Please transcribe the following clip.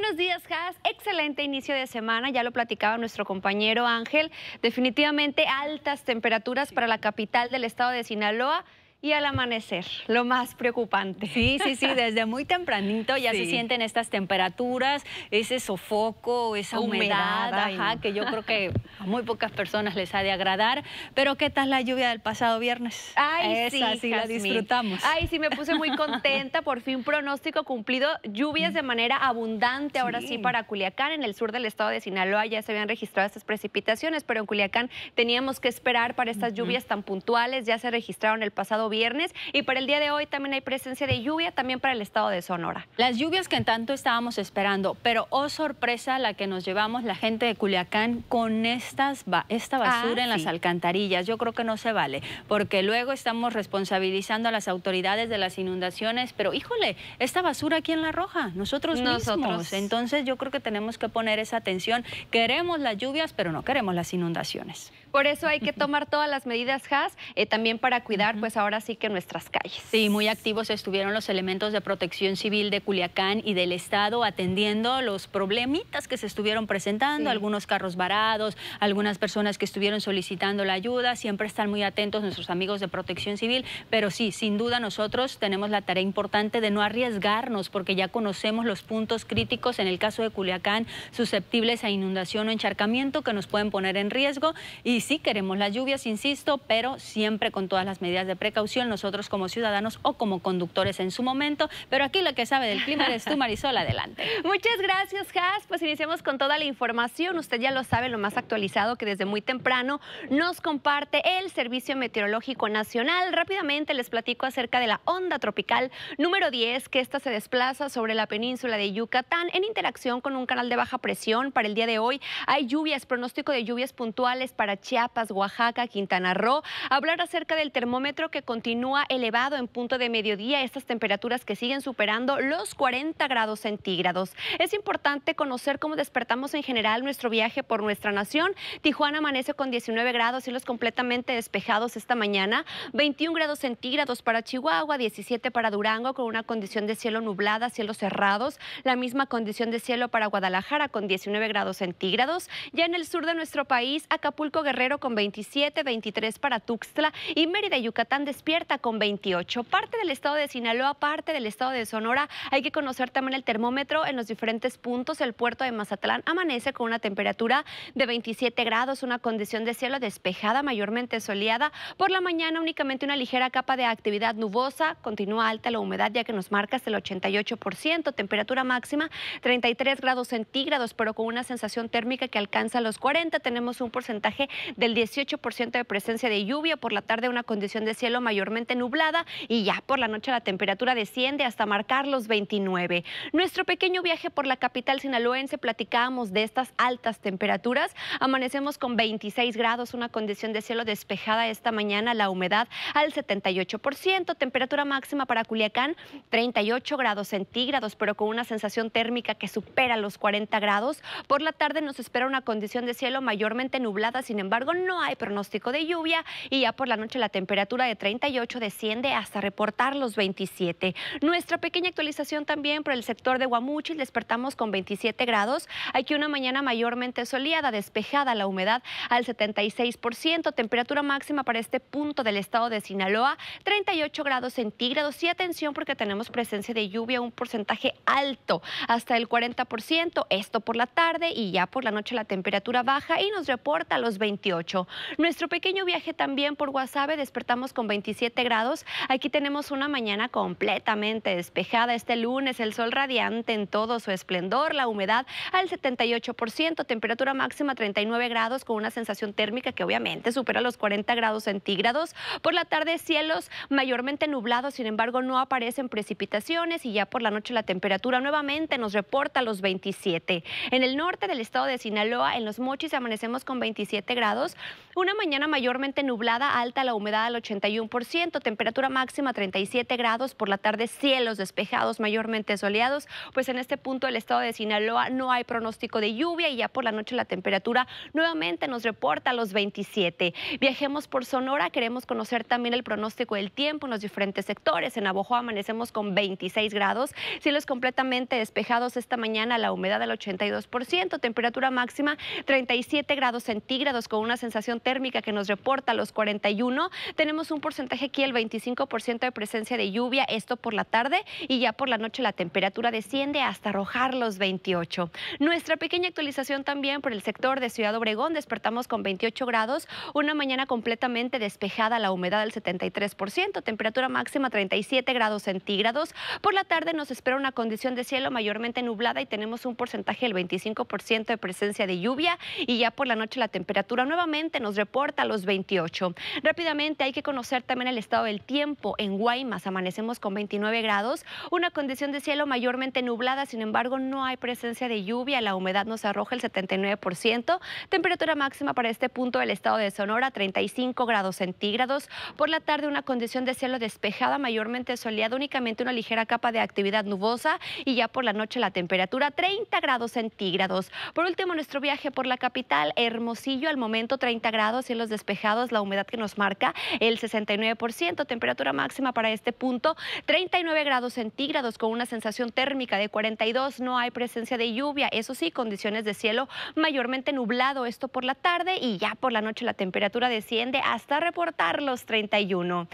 buenos días, Jazz. Excelente inicio de semana. Ya lo platicaba nuestro compañero Ángel. Definitivamente altas temperaturas para la capital del estado de Sinaloa y al amanecer, lo más preocupante. Sí, sí, sí, desde muy tempranito ya se sienten estas temperaturas, ese sofoco, esa humedad, que yo creo que a muy pocas personas les ha de agradar. Pero ¿qué tal la lluvia del pasado viernes? Ay, esa, sí, sí la disfrutamos. Ay, sí, me puse muy contenta, por fin pronóstico cumplido, lluvias mm. de manera abundante ahora sí. sí para Culiacán, en el sur del estado de Sinaloa ya se habían registrado estas precipitaciones, pero en Culiacán teníamos que esperar para estas lluvias tan puntuales, ya se registraron el pasado viernes y para el día de hoy también hay presencia de lluvia también para el estado de Sonora. Las lluvias que en tanto estábamos esperando, pero oh sorpresa la que nos llevamos la gente de Culiacán con estas esta ah, basura en las alcantarillas. Yo creo que no se vale, porque luego estamos responsabilizando a las autoridades de las inundaciones, pero híjole, esta basura aquí en La Roja, nosotros, nosotros. mismos. Entonces yo creo que tenemos que poner esa atención. Queremos las lluvias, pero no queremos las inundaciones. Por eso hay que tomar todas las medidas has eh, también para cuidar, pues ahora sí que nuestras calles. Sí, muy activos estuvieron los elementos de protección civil de Culiacán y del Estado atendiendo los problemitas que se estuvieron presentando, algunos carros varados, algunas personas que estuvieron solicitando la ayuda. Siempre están muy atentos nuestros amigos de protección civil, pero sí, sin duda nosotros tenemos la tarea importante de no arriesgarnos porque ya conocemos los puntos críticos en el caso de Culiacán susceptibles a inundación o encharcamiento que nos pueden poner en riesgo y sí queremos las lluvias, insisto, pero siempre con todas las medidas de precaución nosotros como ciudadanos o como conductores en su momento. Pero aquí lo que sabe del clima es tú, Marisol, adelante. Muchas gracias, Has. Pues iniciamos con toda la información. Usted ya lo sabe, lo más actualizado que desde muy temprano nos comparte el Servicio Meteorológico Nacional. Rápidamente les platico acerca de la onda tropical número 10, que esta se desplaza sobre la península de Yucatán en interacción con un canal de baja presión. Para el día de hoy hay lluvias, pronóstico de lluvias puntuales para Chile Chiapas, Oaxaca, Quintana Roo, hablar acerca del termómetro que continúa elevado en punto de mediodía, estas temperaturas que siguen superando los 40 grados centígrados. Es importante conocer cómo despertamos en general nuestro viaje por nuestra nación. Tijuana amanece con 19 grados, cielos completamente despejados esta mañana, 21 grados centígrados para Chihuahua, 17 para Durango con una condición de cielo nublada, cielos cerrados, la misma condición de cielo para Guadalajara con 19 grados centígrados. Ya en el sur de nuestro país, Acapulco Guerrero con 27, 23 para Tuxtla y Mérida, Yucatán despierta con 28. Parte del estado de Sinaloa, parte del estado de Sonora. Hay que conocer también el termómetro en los diferentes puntos. El puerto de Mazatlán amanece con una temperatura de 27 grados, una condición de cielo despejada, mayormente soleada. Por la mañana únicamente una ligera capa de actividad nubosa. Continúa alta la humedad ya que nos marca hasta el 88%, temperatura máxima 33 grados centígrados, pero con una sensación térmica que alcanza los 40. Tenemos un porcentaje del 18% de presencia de lluvia, por la tarde una condición de cielo mayormente nublada y ya por la noche la temperatura desciende hasta marcar los 29. Nuestro pequeño viaje por la capital sinaloense platicábamos de estas altas temperaturas. Amanecemos con 26 grados, una condición de cielo despejada esta mañana, la humedad al 78%, temperatura máxima para Culiacán 38 grados centígrados, pero con una sensación térmica que supera los 40 grados. Por la tarde nos espera una condición de cielo mayormente nublada, sin embargo, no hay pronóstico de lluvia y ya por la noche la temperatura de 38 desciende hasta reportar los 27. Nuestra pequeña actualización también por el sector de Guamuchi. despertamos con 27 grados. Aquí una mañana mayormente soleada, despejada, la humedad al 76%, temperatura máxima para este punto del estado de Sinaloa, 38 grados centígrados. Y atención porque tenemos presencia de lluvia, un porcentaje alto, hasta el 40%. Esto por la tarde y ya por la noche la temperatura baja y nos reporta los 20. Nuestro pequeño viaje también por Guasave, despertamos con 27 grados. Aquí tenemos una mañana completamente despejada. Este lunes el sol radiante en todo su esplendor, la humedad al 78%, temperatura máxima 39 grados con una sensación térmica que obviamente supera los 40 grados centígrados. Por la tarde cielos mayormente nublados, sin embargo no aparecen precipitaciones y ya por la noche la temperatura nuevamente nos reporta los 27. En el norte del estado de Sinaloa, en los Mochis amanecemos con 27 grados una mañana mayormente nublada, alta la humedad al 81%, temperatura máxima 37 grados, por la tarde cielos despejados, mayormente soleados. Pues en este punto del estado de Sinaloa no hay pronóstico de lluvia y ya por la noche la temperatura nuevamente nos reporta los 27. Viajemos por Sonora, queremos conocer también el pronóstico del tiempo en los diferentes sectores. En Abojo amanecemos con 26 grados, cielos completamente despejados esta mañana, la humedad al 82%, temperatura máxima 37 grados centígrados con una sensación térmica que nos reporta los 41. Tenemos un porcentaje aquí, el 25% de presencia de lluvia, esto por la tarde y ya por la noche la temperatura desciende hasta arrojar los 28. Nuestra pequeña actualización también por el sector de Ciudad Obregón, despertamos con 28 grados, una mañana completamente despejada, la humedad del 73%, temperatura máxima 37 grados centígrados. Por la tarde nos espera una condición de cielo mayormente nublada y tenemos un porcentaje del 25% de presencia de lluvia y ya por la noche la temperatura nuevamente nos reporta los 28. Rápidamente hay que conocer también el estado del tiempo. En Guaymas amanecemos con 29 grados, una condición de cielo mayormente nublada, sin embargo no hay presencia de lluvia, la humedad nos arroja el 79%, temperatura máxima para este punto del estado de Sonora 35 grados centígrados. Por la tarde una condición de cielo despejada, mayormente soleada, únicamente una ligera capa de actividad nubosa y ya por la noche la temperatura 30 grados centígrados. Por último, nuestro viaje por la capital, Hermosillo, al momento 130 30 grados, cielos despejados, la humedad que nos marca el 69%, temperatura máxima para este punto 39 grados centígrados con una sensación térmica de 42, no hay presencia de lluvia, eso sí, condiciones de cielo mayormente nublado, esto por la tarde y ya por la noche la temperatura desciende hasta reportar los 31.